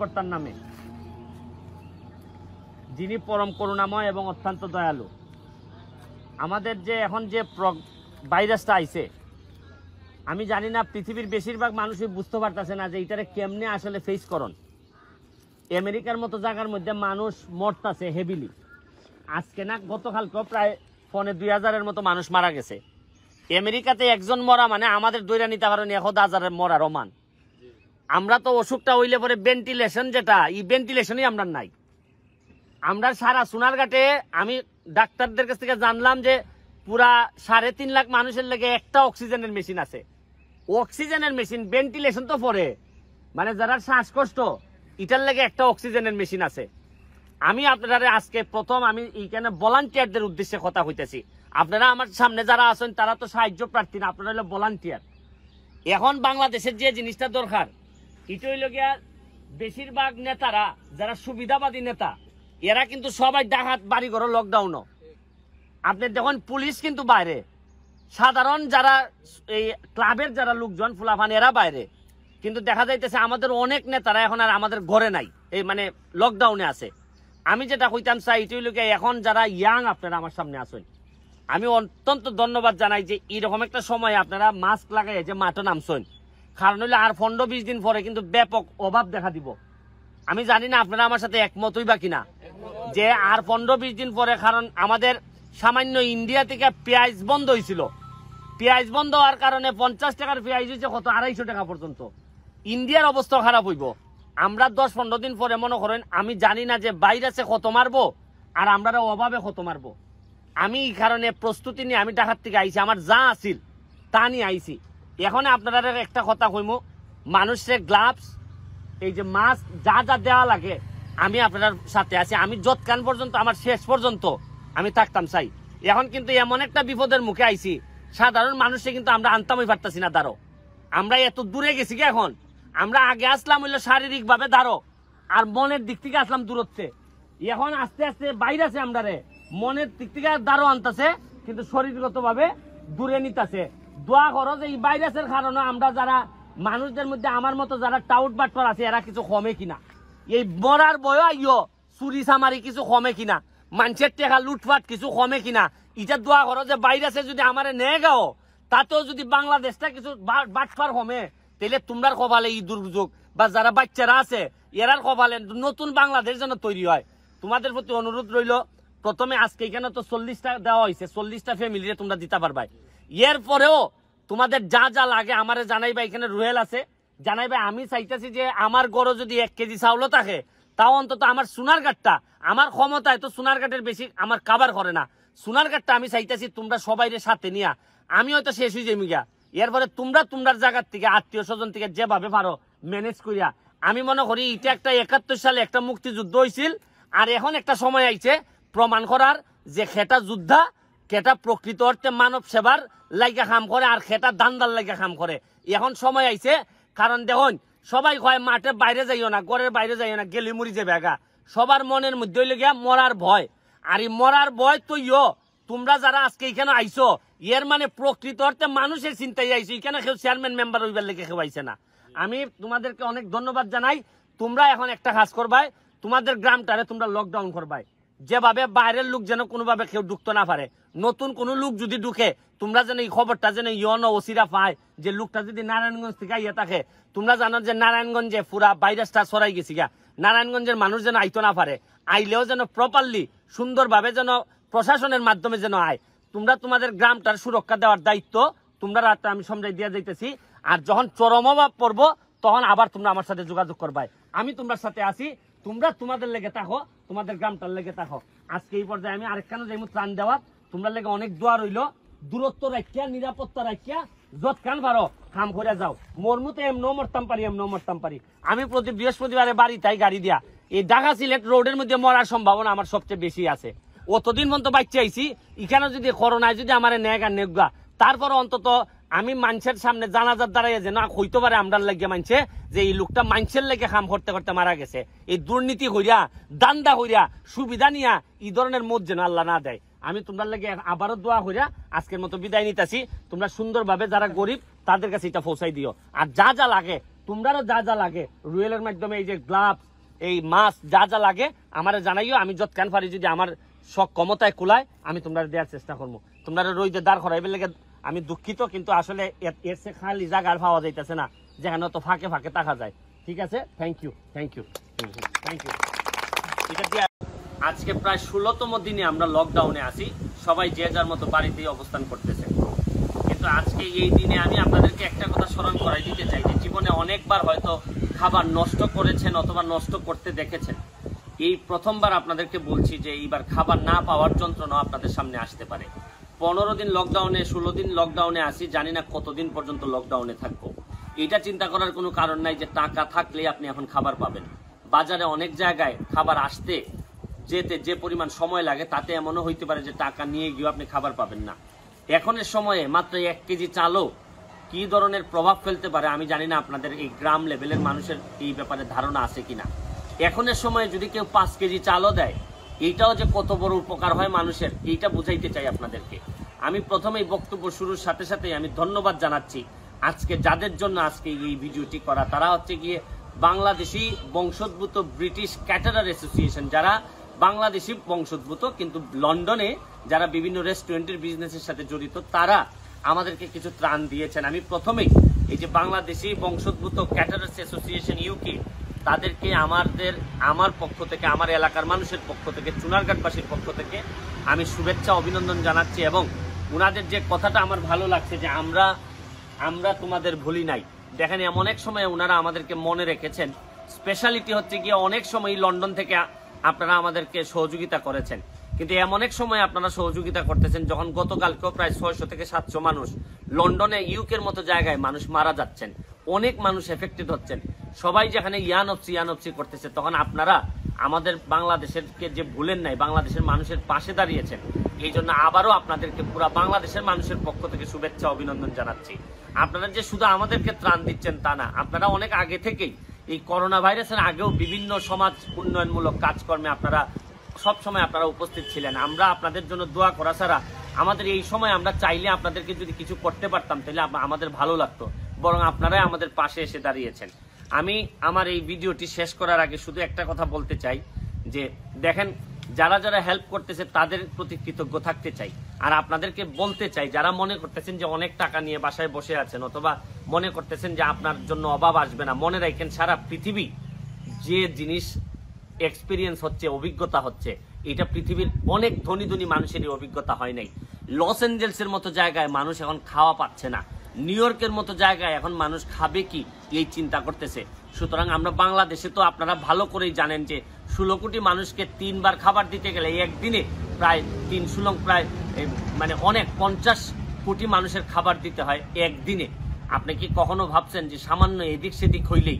কর্তার নামে যিনি পরম করুণাময় এবং অত্যন্ত দয়ালু আমাদের যে এখন যে ভাইরাসটা আইছে আমি জানি না পৃথিবীর বেশিরভাগ মানুষই বুঝতে পারতেছে না যে এটারে কেমনে আসলে ফেস করন আমেরিকার মতো জায়গার মধ্যে মানুষ মরতাছে হেভিলি আজকে না গতকালকেও প্রায় ফোনে দুই হাজারের মতো মানুষ মারা গেছে আমেরিকাতে একজন মরা মানে আমাদের দৈরা নিতে পারেনি এখন হাজারের মরা রমান আমরা তো অসুখটা হইলে পরে ভেন্টিলেশন যেটা এই ভেন্টিলেশনই আমরা নাই আমরা সারা সোনার ঘাটে আমি ডাক্তারদের কাছ থেকে জানলাম যে পুরা সাড়ে তিন লাখ মানুষের লেগে একটা অক্সিজেনের মেশিন আছে অক্সিজেনের মেশিন ভেন্টিলেশন তো পরে মানে যারা শ্বাসকষ্ট এটার লেগে একটা অক্সিজেনের মেশিন আছে আমি আপনারা আজকে প্রথম আমি এইখানে ভলান্টিয়ারদের উদ্দেশ্যে কথা হইতেছি আপনারা আমার সামনে যারা আছেন তারা তো সাহায্য প্রার্থী না আপনারা হলো ভলান্টিয়ার এখন বাংলাদেশের যে জিনিসটা দরকার এটা হইল গিয়া বেশিরভাগ নেতারা যারা সুবিধাবাদী নেতা এরা কিন্তু সবাই ডাহাত বাড়ি ঘর লকডাউনও আপনি দেখুন পুলিশ কিন্তু বাইরে সাধারণ যারা এই ক্লাবের যারা লোকজন ফুলাফান এরা বাইরে কিন্তু দেখা যাইতেছে আমাদের অনেক নেতারা এখন আর আমাদের ঘরে নাই এই মানে লকডাউনে আছে আমি যেটা কইতাম চাই এটি লোক এখন যারা ইয়াং আপনারা আমার সামনে আসেন আমি অত্যন্ত ধন্যবাদ জানাই যে এরকম একটা সময় আপনারা মাস্ক লাগাই যে মাঠে নামছেন কারণ হইলে আর পনেরো বিশ দিন পরে কিন্তু ব্যাপক অভাব দেখা দিব আমি জানি না আপনারা আমার সাথে একমতই বা কিনা যে আর পনেরো বিশ দিন পরে কারণ আমাদের সামান্য ইন্ডিয়া থেকে পেঁয়াজ বন্ধ হয়েছিল পেঁয়াজ বন্ধ হওয়ার কারণে পঞ্চাশ টাকার পেঁয়াজ হয়েছে কত আড়াইশো টাকা পর্যন্ত ইন্ডিয়ার অবস্থা খারাপ হইব আমরা দশ পনেরো দিন পরে মনে করেন আমি জানি না যে ভাইরাসে কত মারবো আর আমরা অভাবে কত মারবো আমি এই কারণে প্রস্তুতি নিয়ে আমি টাকার থেকে আইছি আমার যা আসিল তা নিয়ে আইছি এখন আপনার একটা কথা কইমু মানুষের গ্লাভস এই যে মাছ যা যা দেওয়া লাগে আমি আপনার সাথে আছি আমি যৎকান পর্যন্ত আমার শেষ পর্যন্ত আমি থাকতাম চাই এখন কিন্তু এমন একটা বিপদের মুখে আইছি সাধারণ মানুষে কিন্তু আমরা আনতামই পারতাছি না দাঁড়ো আমরা এত দূরে গেছি কি এখন আমরা আগে আসলাম হইলো শারীরিকভাবে দাঁড়ো আর মনের দিক থেকে আসলাম দূরত্বে এখন আস্তে আস্তে বাইরে আছে আমরা রে মনের দিক থেকে দাঁড়ো আনতাছে কিন্তু শরীরগতভাবে দূরে নিতাছে দোয়া করো যে এই ভাইরাসের কারণে আমরা যারা মানুষদের মধ্যে আমার মতো যারা টাউট বাটপার আছে এরা কিছু কমে কিনা এই মরার বয় আইয় চুরি সামারি কিছু কমে কিনা মানুষের টেকা লুটফাট কিছু কমে কিনা ইটা দোয়া করো যে ভাইরাসে যদি আমার নে গাও তাতেও যদি বাংলাদেশটা কিছু বাটপার কমে তাহলে তোমরার কবালে এই দুর্যোগ বা যারা বাচ্চারা আছে এরার কবালে নতুন বাংলাদেশ যেন তৈরি হয় তোমাদের প্রতি অনুরোধ রইল প্রথমে আজকে এখানে তো চল্লিশটা দেওয়া হয়েছে চল্লিশটা ফ্যামিলিরে তোমরা দিতে পারবাই এর পরেও তোমাদের যা যা লাগে আমারে জানাইবা এখানে রুহেল আছে জানাইবা আমি চাইতেছি যে আমার গরো যদি এক কেজি চাউলও থাকে তাও অন্তত আমার সোনার কাঠটা আমার ক্ষমতায় তো সোনার কাঠের বেশি আমার কাবার করে না সোনার কাঠটা আমি চাইতেছি তোমরা সবাই সাথে নিয়া আমি হয়তো শেষ হয়ে যাই মিগা এরপরে তোমরা তোমরার জায়গার থেকে আত্মীয় স্বজন থেকে যেভাবে পারো ম্যানেজ করিয়া আমি মনে করি এটা একটা একাত্তর সালে একটা মুক্তিযুদ্ধ হয়েছিল আর এখন একটা সময় আইছে প্রমাণ করার যে খেটা যোদ্ধা কেটা প্রকৃত অর্থে মানব সেবার লাইগা কাম করে আর খেটা দান্দার লাইগা কাম করে এখন সময় আইছে কারণ দেখুন সবাই কয় মাঠে বাইরে যাইও না ঘরের বাইরে যাইও না গেলি মুড়ি যে বেগা সবার মনের মধ্যে লেগে মরার ভয় আর এই মরার ভয় তো ইয় তোমরা যারা আজকে এখানে আইছো এর মানে প্রকৃত অর্থে মানুষের চিন্তায় আইসো এখানে কেউ চেয়ারম্যান মেম্বার হইবার লেগে কেউ আইসে না আমি তোমাদেরকে অনেক ধন্যবাদ জানাই তোমরা এখন একটা কাজ করবাই তোমাদের গ্রামটারে তোমরা লকডাউন করবাই যেভাবে বাইরের লোক যেন কোনোভাবে কেউ ঢুকতে না পারে নতুন কোন লোক যদি ঢুকে তোমরা যেন এই খবরটা যেন ইয়ন ওসিরা পায় যে লোকটা যদি নারায়ণগঞ্জ থেকে ইয়ে থাকে তোমরা জানো যে নারায়ণগঞ্জে পুরা ভাইরাসটা সরাই গেছি গা নারায়ণগঞ্জের মানুষ যেন আইতো না পারে আইলেও যেন প্রপারলি সুন্দরভাবে যেন প্রশাসনের মাধ্যমে যেন আয় তোমরা তোমাদের গ্রামটার সুরক্ষা দেওয়ার দায়িত্ব তোমরা রাতটা আমি সমজাই দিয়ে যাইতেছি আর যখন চরম অভাব পড়বো তখন আবার তোমরা আমার সাথে যোগাযোগ করবাই আমি তোমার সাথে আছি তোমরা তোমাদের লেগে থাকো তোমাদের গ্রামটার লেগে থাকো আজকে এই পর্যায়ে আমি আরেকখানে যাইমু ত্রাণ দেওয়া তোমার লেগে অনেক দোয়া রইল দূরত্ব রাখিয়া নিরাপত্তা রাখিয়া যত কান পারো খাম করে যাও মোর মতো এম নো মরতাম পারি এম নো মরতাম পারি আমি প্রতি বৃহস্পতিবারে বাড়ি তাই গাড়ি দিয়া এই ঢাকা সিলেট রোডের মধ্যে মরার সম্ভাবনা আমার সবচেয়ে বেশি আছে অতদিন মন্ত বাচ্চা আইছি এখানে যদি করোনায় যদি আমার নেগা নেগা তারপর অন্তত আমি মানুষের সামনে জানাজার দাঁড়াই যে না হইতে পারে আমরার লাগিয়ে মানছে যে এই লোকটা মানুষের লেগে খাম করতে করতে মারা গেছে এই দুর্নীতি হইয়া দান্দা হইয়া সুবিধা নিয়া এই ধরনের মত যেন আল্লাহ না দেয় আমি তোমরা লাগে আবারও দোয়া হইয়া আজকের মতো বিদায় নিতেছি তোমরা সুন্দরভাবে যারা গরিব তাদের কাছে এটা পৌঁছাই দিও আর যা যা লাগে তোমরারও যা যা লাগে রুয়েলের মাধ্যমে এই যে গ্লাভস এই মাস্ক যা যা লাগে আমার জানাইও আমি যৎকান পারি যদি আমার সব ক্ষমতায় কুলায় আমি তোমরা দেওয়ার চেষ্টা করবো তোমরা রইতে দাঁড় করাইবে লাগে আমি দুঃখিত কিন্তু আসলে এর সে খালি জায়গা আর পাওয়া যাইতেছে না যেখানে তো ফাঁকে ফাঁকে থাকা যায় ঠিক আছে thank you thank you thank you এটা দিয়ে আজকে প্রায় ষোলোতম দিনে আমরা লকডাউনে আছি সবাই যে যার মতো বাড়িতেই অবস্থান করতেছে কিন্তু আজকে এই দিনে আমি আপনাদেরকে একটা কথা স্মরণ করাই দিতে চাই যে জীবনে অনেকবার হয়তো খাবার নষ্ট করেছেন অথবা নষ্ট করতে দেখেছেন এই প্রথমবার আপনাদেরকে বলছি যে এইবার খাবার না পাওয়ার যন্ত্রণা আপনাদের সামনে আসতে পারে পনেরো দিন লকডাউনে ষোলো দিন লকডাউনে আসি জানি না কতদিন পর্যন্ত লকডাউনে থাকবো এটা চিন্তা করার কোনো কারণ নাই যে টাকা থাকলে আপনি এখন খাবার পাবেন বাজারে অনেক জায়গায় খাবার আসতে যেতে যে পরিমাণ সময় লাগে তাতে এমনও হইতে পারে যে টাকা নিয়ে গিয়েও আপনি খাবার পাবেন না এখনের সময়ে মাত্র এক কেজি চালও কি ধরনের প্রভাব ফেলতে পারে আমি জানি না আপনাদের এই গ্রাম লেভেলের মানুষের এই ব্যাপারে ধারণা আছে কিনা এখনের সময়ে যদি কেউ পাঁচ কেজি চালও দেয় এইটাও যে কত বড় উপকার হয় মানুষের এইটা বুঝাইতে চাই আপনাদেরকে আমি প্রথমেই বক্তব্য শুরুর সাথে সাথে আমি ধন্যবাদ জানাচ্ছি আজকে যাদের জন্য আজকে এই ভিডিওটি করা তারা হচ্ছে গিয়ে বাংলাদেশি বংশোদ্ভূত ব্রিটিশ ক্যাটারার অ্যাসোসিয়েশন যারা বাংলাদেশি বংশোদ্ভূত কিন্তু লন্ডনে যারা বিভিন্ন রেস্টুরেন্টের বিজনেসের সাথে জড়িত তারা আমাদেরকে কিছু ত্রাণ দিয়েছেন আমি প্রথমেই এই যে বাংলাদেশি বংশোদ্ভূত ক্যাটারার্স অ্যাসোসিয়েশন ইউকে তাদেরকে আমাদের আমার পক্ষ থেকে আমার এলাকার মানুষের পক্ষ থেকে চুনারঘাটবাসীর পক্ষ থেকে আমি শুভেচ্ছা অভিনন্দন জানাচ্ছি এবং ওনাদের যে কথাটা আমার ভালো লাগছে যে আমরা আমরা তোমাদের ভুলি নাই দেখেন এমন এক সময় ওনারা আমাদেরকে মনে রেখেছেন স্পেশালিটি হচ্ছে গিয়ে অনেক সময় লন্ডন থেকে আপনারা আমাদেরকে সহযোগিতা করেছেন কিন্তু এমন এক সময় আপনারা সহযোগিতা করতেছেন যখন গতকালকেও প্রায় ছয়শো থেকে সাতশো মানুষ লন্ডনে ইউকের মতো জায়গায় মানুষ মারা যাচ্ছেন অনেক মানুষ এফেক্টেড হচ্ছেন সবাই যেখানে ইয়ান ইয়ান অফসি করতেছে তখন আপনারা আমাদের বাংলাদেশেরকে যে ভুলেন নাই বাংলাদেশের মানুষের পাশে দাঁড়িয়েছেন এই জন্য আবারও আপনাদেরকে পুরা বাংলাদেশের মানুষের পক্ষ থেকে শুভেচ্ছা অভিনন্দন জানাচ্ছি আপনারা যে শুধু আমাদেরকে ত্রাণ দিচ্ছেন তা না আপনারা অনেক আগে থেকেই এই করোনা ভাইরাসের আগেও বিভিন্ন সমাজ উন্নয়নমূলক কাজকর্মে আপনারা সব সময় আপনারা উপস্থিত ছিলেন আমরা আপনাদের জন্য দোয়া করা ছাড়া আমাদের এই সময় আমরা চাইলে আপনাদেরকে যদি কিছু করতে পারতাম তাহলে আমাদের ভালো লাগতো বরং আপনারাই আমাদের পাশে এসে দাঁড়িয়েছেন আমি আমার এই ভিডিওটি শেষ করার আগে শুধু একটা কথা বলতে চাই যে দেখেন যারা যারা হেল্প করতেছে তাদের প্রতি কৃতজ্ঞ থাকতে চাই আর আপনাদেরকে বলতে চাই যারা মনে করতেছেন যে অনেক টাকা নিয়ে বাসায় বসে আছেন অথবা মনে করতেছেন যে আপনার জন্য অভাব আসবে না মনে রাখেন সারা পৃথিবী যে জিনিস এক্সপিরিয়েন্স হচ্ছে অভিজ্ঞতা হচ্ছে এটা পৃথিবীর অনেক ধনী ধনী মানুষেরই অভিজ্ঞতা হয় নাই লস অ্যাঞ্জেলসের মতো জায়গায় মানুষ এখন খাওয়া পাচ্ছে না নিউ ইয়র্কের মতো জায়গায় এখন মানুষ খাবে কি এই চিন্তা করতেছে সুতরাং আমরা বাংলাদেশে তো আপনারা ভালো করেই জানেন যে ষোলো কোটি মানুষকে তিনবার খাবার দিতে গেলে একদিনে প্রায় তিন সুলং প্রায় মানে অনেক পঞ্চাশ কোটি মানুষের খাবার দিতে হয় একদিনে আপনি কি কখনো ভাবছেন যে সামান্য এদিক সেদিক হইলেই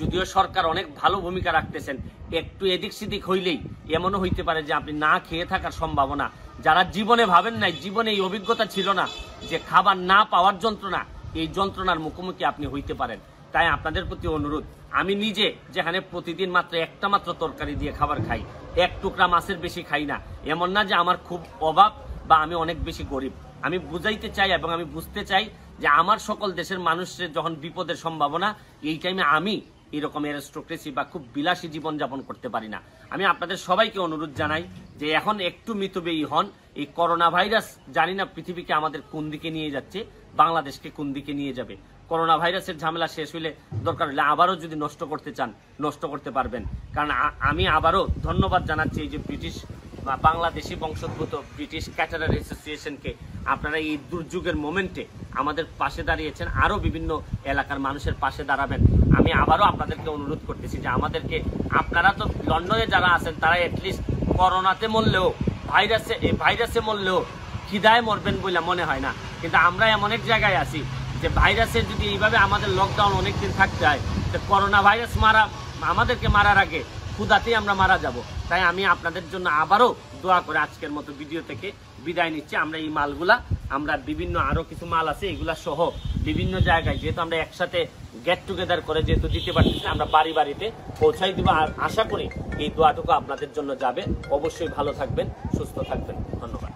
যদিও সরকার অনেক ভালো ভূমিকা রাখতেছেন একটু এদিক সেদিক হইলেই এমনও হইতে পারে যে আপনি না খেয়ে থাকার সম্ভাবনা যারা জীবনে ভাবেন নাই জীবনে এই অভিজ্ঞতা ছিল না যে খাবার না পাওয়ার যন্ত্রণা এই যন্ত্রণার মুখোমুখি আপনি হইতে পারেন তাই আপনাদের প্রতি অনুরোধ আমি নিজে যেখানে প্রতিদিন মাত্র একটা মাত্র তরকারি দিয়ে খাবার খাই এক টুকরা মাছের বেশি খাই না এমন না যে আমার খুব অভাব বা আমি অনেক বেশি গরিব আমি বুঝাইতে চাই এবং আমি বুঝতে চাই যে আমার সকল দেশের মানুষের যখন বিপদের সম্ভাবনা এই টাইমে আমি এরকম অ্যারিস্টোক্রেসি বা খুব বিলাসী জীবনযাপন করতে পারি না আমি আপনাদের সবাইকে অনুরোধ জানাই যে এখন একটু মিতব্যয়ী হন এই করোনা ভাইরাস জানি না পৃথিবীকে আমাদের কোন দিকে নিয়ে যাচ্ছে বাংলাদেশকে কোন দিকে নিয়ে যাবে করোনা ভাইরাসের ঝামেলা শেষ হইলে দরকার হলে আবারও যদি নষ্ট করতে চান নষ্ট করতে পারবেন কারণ আমি আবারও ধন্যবাদ জানাচ্ছি এই যে ব্রিটিশ বাংলাদেশি বংশোদ্ভূত ব্রিটিশ ক্যাটারার অ্যাসোসিয়েশনকে আপনারা এই দুর্যোগের মোমেন্টে আমাদের পাশে দাঁড়িয়েছেন আরও বিভিন্ন এলাকার মানুষের পাশে দাঁড়াবেন আমি আবারও আপনাদেরকে অনুরোধ করতেছি যে আমাদেরকে আপনারা তো লন্ডনে যারা আছেন তারা অ্যাটলিস্ট করোনাতে মরলেও ভাইরাসে ভাইরাসে মরলেও খিদায় মরবেন বলে মনে হয় না কিন্তু আমরা এমন এক জায়গায় আছি যে ভাইরাসে যদি এইভাবে আমাদের লকডাউন অনেক দিন থাকতে হয় তো করোনা ভাইরাস মারা আমাদেরকে মারার আগে ক্ষুদাতেই আমরা মারা যাব তাই আমি আপনাদের জন্য আবারও দোয়া করে আজকের মতো ভিডিও থেকে বিদায় নিচ্ছি আমরা এই মালগুলা আমরা বিভিন্ন আরও কিছু মাল আছে এগুলা সহ বিভিন্ন জায়গায় যেহেতু আমরা একসাথে গেট টুগেদার করে যেহেতু দিতে পারতেছি আমরা বাড়ি বাড়িতে পৌঁছাই দেবো আর আশা করি এই দোয়াটুকু আপনাদের জন্য যাবে অবশ্যই ভালো থাকবেন সুস্থ থাকবেন ধন্যবাদ